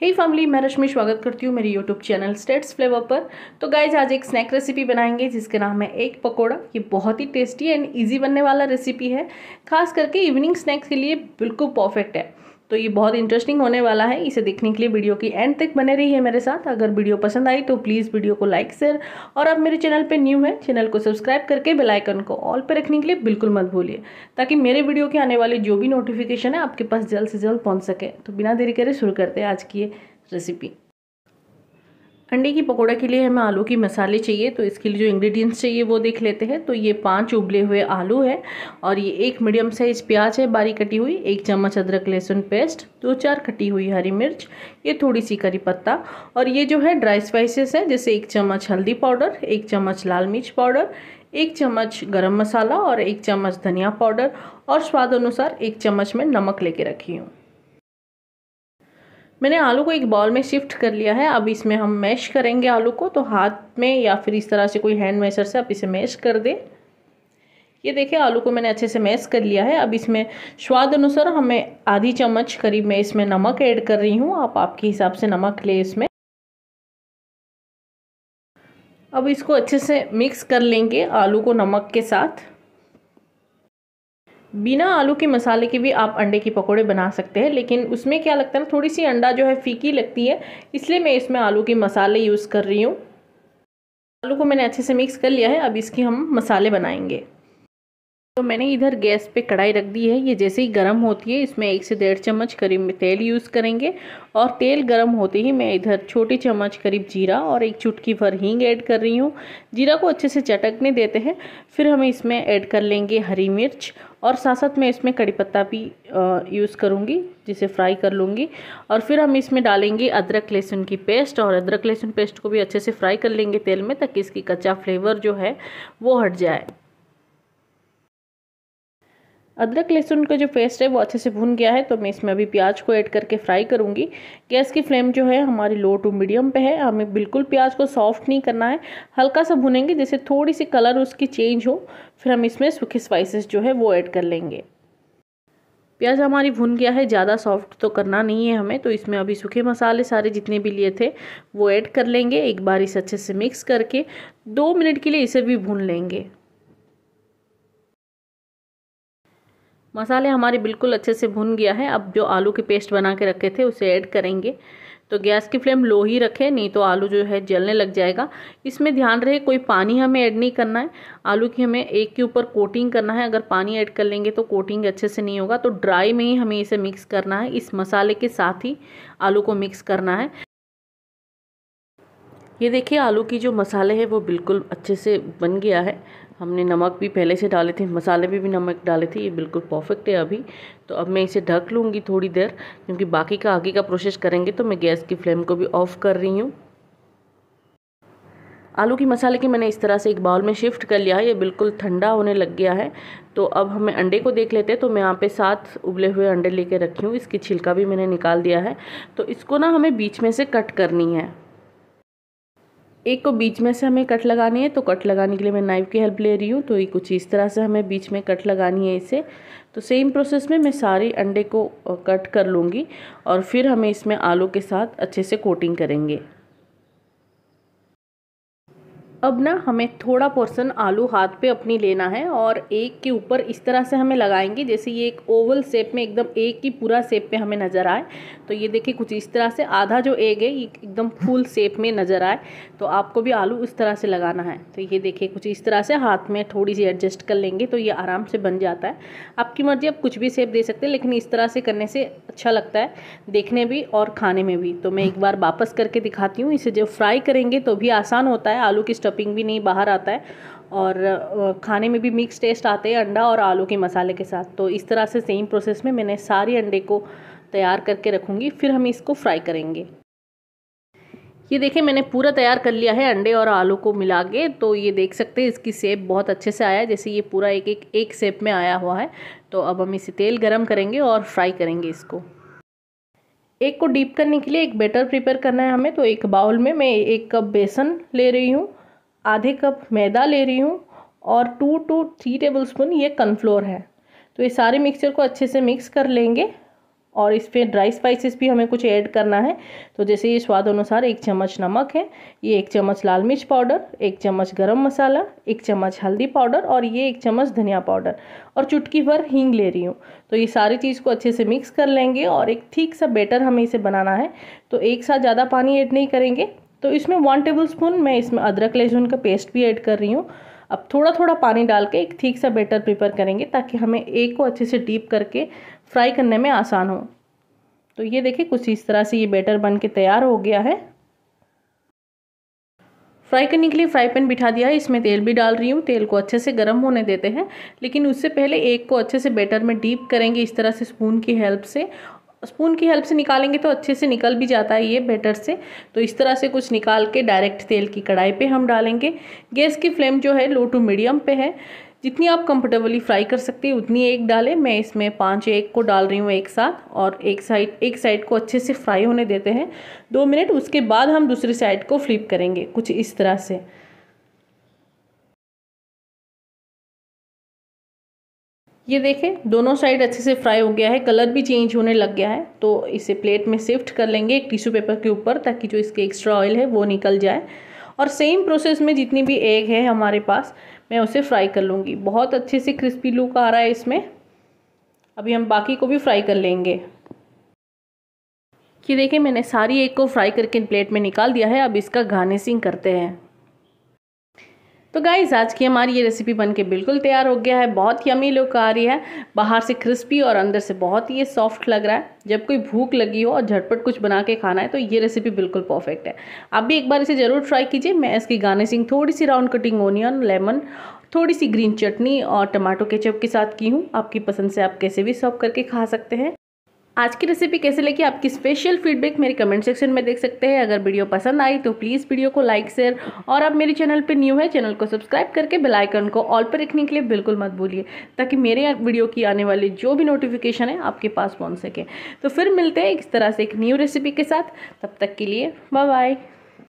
हे family मैं रश्मि स्वागत करती हूँ मेरे यूट्यूब चैनल स्टेट्स फ्लेवर पर तो गाइज आज एक स्नैक रेसिपी बनाएंगे जिसका नाम है एक पकोड़ा ये बहुत ही टेस्टी एंड इजी बनने वाला रेसिपी है खास करके इवनिंग स्नैक्स के लिए बिल्कुल परफेक्ट है तो ये बहुत इंटरेस्टिंग होने वाला है इसे देखने के लिए वीडियो की एंड तक बने रही है मेरे साथ अगर वीडियो पसंद आई तो प्लीज़ वीडियो को लाइक शेयर और आप मेरे चैनल पे न्यू है चैनल को सब्सक्राइब करके बेल आइकन को ऑल पे रखने के लिए बिल्कुल मत भूलिए ताकि मेरे वीडियो के आने वाले जो भी नोटिफिकेशन है आपके पास जल्द से जल्द पहुँच सके तो बिना देरी करे शुरू करते हैं आज की ये रेसिपी अंडे की पकौड़ा के लिए हमें आलू की मसाले चाहिए तो इसके लिए जो इंग्रेडिएंट्स चाहिए वो देख लेते हैं तो ये पांच उबले हुए आलू है और ये एक मीडियम साइज प्याज है बारीक कटी हुई एक चम्मच अदरक लहसुन पेस्ट दो चार कटी हुई हरी मिर्च ये थोड़ी सी करी पत्ता और ये जो है ड्राई स्पाइसेस है जैसे एक चम्मच हल्दी पाउडर एक चम्मच लाल मिर्च पाउडर एक चम्मच गरम मसाला और एक चम्मच धनिया पाउडर और स्वाद अनुसार एक चम्मच में नमक ले रखी हूँ मैंने आलू को एक बाउल में शिफ्ट कर लिया है अब इसमें हम मैश करेंगे आलू को तो हाथ में या फिर इस तरह से कोई हैंड मैशर से आप इसे मैश कर दें ये देखिए आलू को मैंने अच्छे से मैश कर लिया है अब इसमें स्वाद अनुसार हमें आधी चम्मच करीब मैं इसमें नमक ऐड कर रही हूँ आप आपके हिसाब से नमक ले इसमें अब इसको अच्छे से मिक्स कर लेंगे आलू को नमक के साथ बिना आलू के मसाले के भी आप अंडे के पकोड़े बना सकते हैं लेकिन उसमें क्या लगता है ना थोड़ी सी अंडा जो है फीकी लगती है इसलिए मैं इसमें आलू के मसाले यूज़ कर रही हूँ आलू को मैंने अच्छे से मिक्स कर लिया है अब इसकी हम मसाले बनाएंगे तो मैंने इधर गैस पे कढ़ाई रख दी है ये जैसे ही गर्म होती है इसमें एक से डेढ़ चम्मच करीब तेल यूज़ करेंगे और तेल गर्म होते ही मैं इधर छोटी चम्मच करीब जीरा और एक चुटकी भर हींग ऐड कर रही हूँ जीरा को अच्छे से चटकने देते हैं फिर हम इसमें ऐड कर लेंगे हरी मिर्च और साथ साथ मैं इसमें कड़ी पत्ता भी यूज़ करूँगी जिसे फ्राई कर लूँगी और फिर हम इसमें डालेंगे अदरक लहसुन की पेस्ट और अदरक लहसुन पेस्ट को भी अच्छे से फ्राई कर लेंगे तेल में ताकि इसकी कच्चा फ्लेवर जो है वो हट जाए अदरक लहसुन का जो पेस्ट है वो अच्छे से भून गया है तो मैं इसमें अभी प्याज को ऐड करके फ्राई करूँगी गैस की फ्लेम जो है हमारी लो टू मीडियम पे है हमें बिल्कुल प्याज को सॉफ्ट नहीं करना है हल्का सा भुनेंगे जैसे थोड़ी सी कलर उसकी चेंज हो फिर हम इसमें सूखे स्पाइसेस जो है वो ऐड कर लेंगे प्याज हमारी भुन गया है ज़्यादा सॉफ्ट तो करना नहीं है हमें तो इसमें अभी सूखे मसाले सारे जितने भी लिए थे वो ऐड कर लेंगे एक बार इसे अच्छे से मिक्स करके दो मिनट के लिए इसे भी भून लेंगे मसाले हमारे बिल्कुल अच्छे से भुन गया है अब जो आलू के पेस्ट बना के रखे थे उसे ऐड करेंगे तो गैस की फ्लेम लो ही रखें नहीं तो आलू जो है जलने लग जाएगा इसमें ध्यान रहे कोई पानी हमें ऐड नहीं करना है आलू की हमें एक के ऊपर कोटिंग करना है अगर पानी ऐड कर लेंगे तो कोटिंग अच्छे से नहीं होगा तो ड्राई में ही हमें इसे मिक्स करना है इस मसाले के साथ ही आलू को मिक्स करना है ये देखिए आलू की जो मसाले हैं वो बिल्कुल अच्छे से बन गया है हमने नमक भी पहले से डाले थे मसाले भी, भी नमक डाले थे ये बिल्कुल परफेक्ट है अभी तो अब मैं इसे ढक लूँगी थोड़ी देर क्योंकि बाकी का आगे का प्रोसेस करेंगे तो मैं गैस की फ्लेम को भी ऑफ़ कर रही हूँ आलू की मसाले की मैंने इस तरह से एक बाउल में शिफ्ट कर लिया है ये बिल्कुल ठंडा होने लग गया है तो अब हमें अंडे को देख लेते हैं तो मैं यहाँ पे सात उबले हुए अंडे लेके रखी हूँ इसकी छिलका भी मैंने निकाल दिया है तो इसको ना हमें बीच में से कट करनी है एक को बीच में से हमें कट लगानी है तो कट लगाने के लिए मैं नाइफ़ की हेल्प ले रही हूँ तो ये कुछ इस तरह से हमें बीच में कट लगानी है इसे तो सेम प्रोसेस में मैं सारे अंडे को कट कर लूँगी और फिर हमें इसमें आलू के साथ अच्छे से कोटिंग करेंगे अब ना हमें थोड़ा पोर्सन आलू हाथ पे अपनी लेना है और एक के ऊपर इस तरह से हमें लगाएंगे जैसे ये एक ओवल शेप में एकदम एक ही पूरा शेप पे हमें नज़र आए तो ये देखिए कुछ इस तरह से आधा जो एग है ये एकदम फुल शेप में नज़र आए तो आपको भी आलू इस तरह से लगाना है तो ये देखिए कुछ इस तरह से हाथ में थोड़ी सी एडजस्ट कर लेंगे तो ये आराम से बन जाता है आपकी मर्ज़ी आप कुछ भी शेप दे सकते हैं लेकिन इस तरह से करने से अच्छा लगता है देखने भी और खाने में भी तो मैं एक बार वापस करके दिखाती हूँ इसे जब फ्राई करेंगे तो भी आसान होता है आलू की स्टफ स्टफिंग भी नहीं बाहर आता है और खाने में भी मिक्स टेस्ट आते हैं अंडा और आलू के मसाले के साथ तो इस तरह से सेम प्रोसेस में मैंने सारे अंडे को तैयार करके रखूँगी फिर हम इसको फ्राई करेंगे ये देखिए मैंने पूरा तैयार कर लिया है अंडे और आलू को मिला के तो ये देख सकते हैं इसकी सेप बहुत अच्छे से आया है जैसे ये पूरा एक एक एक सेप में आया हुआ है तो अब हम इसे तेल गरम करेंगे और फ्राई करेंगे इसको एक को डीप करने के लिए एक बैटर प्रिपेयर करना है हमें तो एक बाउल में मैं एक कप बेसन ले रही हूँ आधे कप मैदा ले रही हूँ और two to three tablespoon ये कनफ्लोर है तो ये सारे मिक्सचर को अच्छे से मिक्स कर लेंगे और इस पर ड्राई स्पाइसेस भी हमें कुछ ऐड करना है तो जैसे ये स्वाद अनुसार एक चम्मच नमक है ये एक चम्मच लाल मिर्च पाउडर एक चम्मच गरम मसाला एक चम्मच हल्दी पाउडर और ये एक चम्मच धनिया पाउडर और चुटकी भर हींग ले रही हूँ तो ये सारी चीज़ को अच्छे से मिक्स कर लेंगे और एक ठीक सा बेटर हमें इसे बनाना है तो एक साथ ज़्यादा पानी ऐड नहीं करेंगे तो इसमें वन टेबल स्पून मैं इसमें अदरक लहसुन का पेस्ट भी ऐड कर रही हूँ अब थोड़ा थोड़ा पानी डाल के एक ठीक सा बैटर प्रिपेयर करेंगे ताकि हमें एक को अच्छे से डीप करके फ्राई करने में आसान हो तो ये देखिए कुछ इस तरह से ये बैटर बन के तैयार हो गया है फ्राई करने के लिए फ्राई पैन बिठा दिया है इसमें तेल भी डाल रही हूँ तेल को अच्छे से गर्म होने देते हैं लेकिन उससे पहले एक को अच्छे से बैटर में डीप करेंगे इस तरह से स्पून की हेल्प से स्पून की हेल्प से निकालेंगे तो अच्छे से निकल भी जाता है ये बेटर से तो इस तरह से कुछ निकाल के डायरेक्ट तेल की कढ़ाई पे हम डालेंगे गैस की फ्लेम जो है लो टू मीडियम पे है जितनी आप कंफर्टेबली फ्राई कर सकते हैं उतनी एक डालें मैं इसमें पाँच एक को डाल रही हूँ एक साथ और एक साइड एक साइड को अच्छे से फ्राई होने देते हैं दो मिनट उसके बाद हम दूसरी साइड को फ्लिप करेंगे कुछ इस तरह से ये देखें दोनों साइड अच्छे से फ्राई हो गया है कलर भी चेंज होने लग गया है तो इसे प्लेट में शिफ्ट कर लेंगे एक टिश्यू पेपर के ऊपर ताकि जो इसके एक्स्ट्रा ऑयल है वो निकल जाए और सेम प्रोसेस में जितनी भी एग है हमारे पास मैं उसे फ्राई कर लूँगी बहुत अच्छे से क्रिस्पी लुक आ रहा है इसमें अभी हम बाकी को भी फ्राई कर लेंगे ये देखिए मैंने सारी एग को फ्राई करके प्लेट में निकाल दिया है अब इसका गार्निशिंग करते हैं तो गाइज आज की हमारी ये रेसिपी बन के बिल्कुल तैयार हो गया है बहुत यमी लुक आ रही है बाहर से क्रिस्पी और अंदर से बहुत ही ये सॉफ्ट लग रहा है जब कोई भूख लगी हो और झटपट कुछ बना के खाना है तो ये रेसिपी बिल्कुल परफेक्ट है आप भी एक बार इसे ज़रूर ट्राई कीजिए मैं इसकी गार्निशिंग थोड़ी सी राउंड कटिंग ओनियन लेमन थोड़ी सी ग्रीन चटनी और टमाटो केचप के साथ की हूँ आपकी पसंद से आप कैसे भी सर्व करके खा सकते हैं आज की रेसिपी कैसे लगी आपकी स्पेशल फीडबैक मेरे कमेंट सेक्शन में देख सकते हैं अगर वीडियो पसंद आई तो प्लीज़ वीडियो को लाइक शेयर और आप मेरे चैनल पर न्यू है चैनल को सब्सक्राइब करके बेल आइकन को ऑल पर रखने के लिए बिल्कुल मत भूलिए ताकि मेरे वीडियो की आने वाली जो भी नोटिफिकेशन है आपके पास पहुँच सके तो फिर मिलते हैं इस तरह से एक न्यू रेसिपी के साथ तब तक के लिए बाय बाय